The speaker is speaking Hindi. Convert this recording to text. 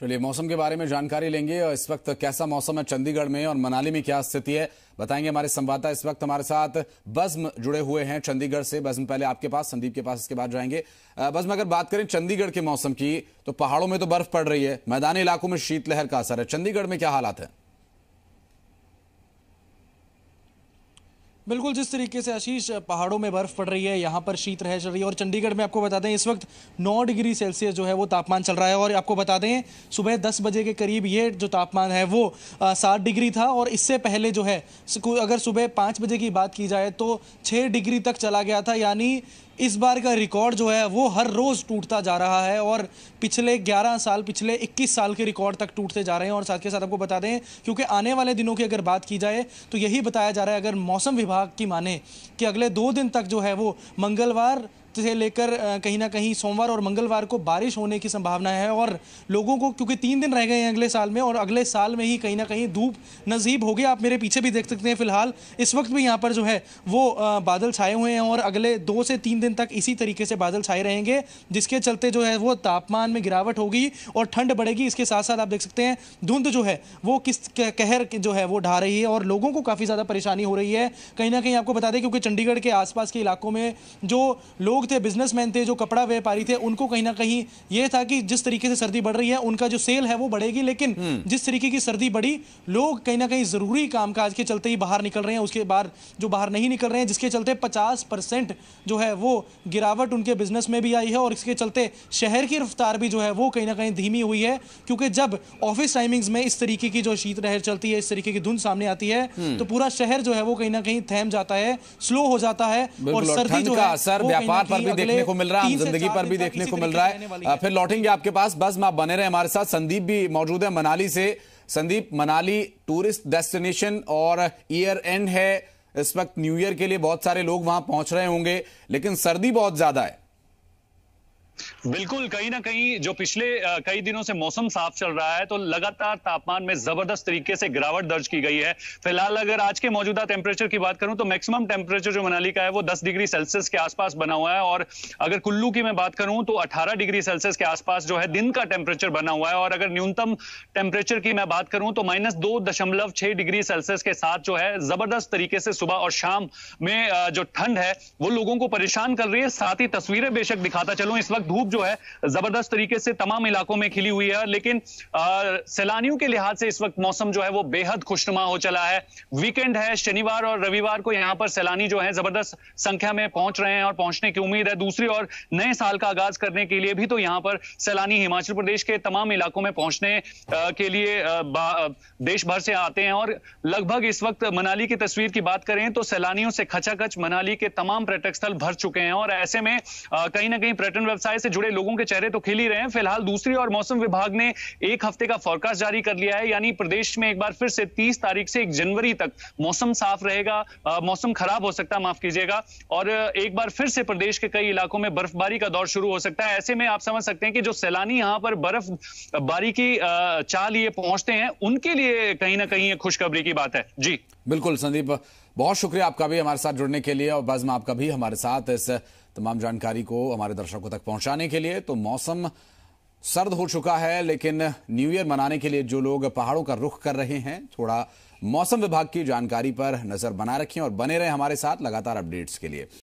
चलिए मौसम के बारे में जानकारी लेंगे और इस वक्त कैसा मौसम है चंडीगढ़ में और मनाली में क्या स्थिति है बताएंगे हमारे संवाददाता इस वक्त हमारे साथ बज्म जुड़े हुए हैं चंडीगढ़ से बज्म पहले आपके पास संदीप के पास इसके बाद जाएंगे बज्म अगर बात करें चंडीगढ़ के मौसम की तो पहाड़ों में तो बर्फ पड़ रही है मैदानी इलाकों में शीतलहर का असर है चंडीगढ़ में क्या हालात है बिल्कुल जिस तरीके से आशीष पहाड़ों में बर्फ पड़ रही है यहाँ पर शीत रह चल रही है और चंडीगढ़ में आपको बता दें इस वक्त 9 डिग्री सेल्सियस जो है वो तापमान चल रहा है और आपको बता दें सुबह 10 बजे के करीब ये जो तापमान है वो सात डिग्री था और इससे पहले जो है अगर सुबह पाँच बजे की बात की जाए तो छः डिग्री तक चला गया था यानी इस बार का रिकॉर्ड जो है वो हर रोज़ टूटता जा रहा है और पिछले 11 साल पिछले 21 साल के रिकॉर्ड तक टूटते जा रहे हैं और साथ के साथ आपको बता दें क्योंकि आने वाले दिनों की अगर बात की जाए तो यही बताया जा रहा है अगर मौसम विभाग की माने कि अगले दो दिन तक जो है वो मंगलवार से लेकर कहीं ना कहीं सोमवार और मंगलवार को बारिश होने की संभावना है और लोगों को क्योंकि तीन दिन रह गए हैं अगले साल में और अगले साल में ही कहीं ना कहीं धूप नजीब होगी आप मेरे पीछे भी देख सकते हैं फिलहाल इस वक्त भी यहाँ पर जो है वो बादल छाए हुए हैं और अगले दो से तीन दिन तक इसी तरीके से बादल छाए रहेंगे जिसके चलते जो है वो तापमान में गिरावट होगी और ठंड बढ़ेगी इसके साथ साथ आप देख सकते हैं धुंध जो है वो किस कहर जो है वो ढा रही है और लोगों को काफ़ी ज़्यादा परेशानी हो रही है कहीं ना कहीं आपको बता दें क्योंकि चंडीगढ़ के आसपास के इलाकों में जो लोग थे बिजनेसमैन थे जो कपड़ा व्यापारी थे उनको कहीं ना कहीं ये था कि जिस तरीके से सर्दी बढ़ रही है उनका जो सेल है वो बढ़ेगी लेकिन हम्म। जिस तरीके की सर्दी बढ़ी लोग कहीं ना कहीं जरूरी कामकाज के चलते ही बाहर निकल रहे हैं उसके बाहर जो बाहर नहीं निकल रहे हैं जिसके चलते पचास जो है वो गिरावट उनके बिजनेस में भी आई है और इसके चलते शहर की रफ्तार भी जो है वो कहीं ना कहीं धीमी हुई है क्योंकि जब ऑफिस टाइमिंग्स में इस तरीके की जो शीत लहर चलती है इस तरीके की धुंध सामने आती है हम्म। तो पूरा शहर जो है वो कहीं ना कहीं थैम जाता है स्लो हो जाता है और सर्दी जो है असर व्यापार पर भी देखने को मिल रहा है आम जिंदगी पर भी देखने को मिल रहा है फिर लौटेंगे आपके पास बस आप बने रहे हमारे साथ संदीप भी मौजूद है मनाली से संदीप मनाली टूरिस्ट डेस्टिनेशन और ईयर एंड है इस वक्त न्यू ईयर के लिए बहुत सारे लोग वहां पहुंच रहे होंगे लेकिन सर्दी बहुत ज्यादा है बिल्कुल कहीं ना कहीं जो पिछले कई दिनों से मौसम साफ चल रहा है तो लगातार तापमान में जबरदस्त तरीके से गिरावट दर्ज की गई है फिलहाल अगर आज के मौजूदा टेम्परेचर की बात करूं तो मैक्सिमम टेम्परेचर जो मनाली का है वो 10 डिग्री सेल्सियस के आसपास बना हुआ है और अगर कुल्लू की मैं बात करूं तो अठारह डिग्री सेल्सियस के आसपास जो है दिन का टेम्परेचर बना हुआ है और अगर न्यूनतम टेम्परेचर की मैं बात करूं तो माइनस डिग्री सेल्सियस के साथ जो है जबरदस्त तरीके से सुबह और शाम में जो ठंड है वो लोगों को परेशान कर रही है साथ ही तस्वीरें बेशक दिखाता चलू इस वक्त धूप जो है जबरदस्त तरीके से तमाम इलाकों में खिली हुई है लेकिन सैलानियों के लिहाज से इस वक्त मौसम जो है वो बेहद खुशनुमा हो चला है वीकेंड है शनिवार और रविवार को यहाँ पर सैलानी जो है जबरदस्त संख्या में पहुंच रहे हैं और पहुंचने की उम्मीद है दूसरी और नए साल का आगाज करने के लिए भी तो यहाँ पर सैलानी हिमाचल प्रदेश के तमाम इलाकों में पहुंचने के लिए देश भर से आते हैं और लगभग इस वक्त मनाली की तस्वीर की बात करें तो सैलानियों से खचाखच मनाली के तमाम पर्यटक स्थल भर चुके हैं और ऐसे में कहीं ना कहीं पर्यटन व्यवसाय से जुड़े लोगों के चेहरे तो खिल ही रहे हैं फिलहाल दूसरी और मौसम विभाग ने एक हफ्ते का फोरकास्ट जारी कर लिया है यानी प्रदेश में एक बार फिर से तीस तारीख से एक जनवरी तक मौसम साफ रहेगा मौसम खराब हो सकता माफ कीजिएगा और एक बार फिर से प्रदेश के कई इलाकों में बर्फबारी का दौर शुरू हो सकता है ऐसे में आप समझ सकते हैं कि जो सैलानी यहाँ पर बर्फबारी की चाह लिए पहुंचते हैं उनके लिए कहीं ना कहीं खुशखबरी की बात है जी बिल्कुल संदीप बहुत शुक्रिया आपका भी हमारे साथ जुड़ने के लिए और बज्म आपका भी हमारे साथ इस तमाम जानकारी को हमारे दर्शकों तक पहुंचाने के लिए तो मौसम सर्द हो चुका है लेकिन न्यू ईयर मनाने के लिए जो लोग पहाड़ों का रुख कर रहे हैं थोड़ा मौसम विभाग की जानकारी पर नजर बना रखें और बने रहें हमारे साथ लगातार अपडेट्स के लिए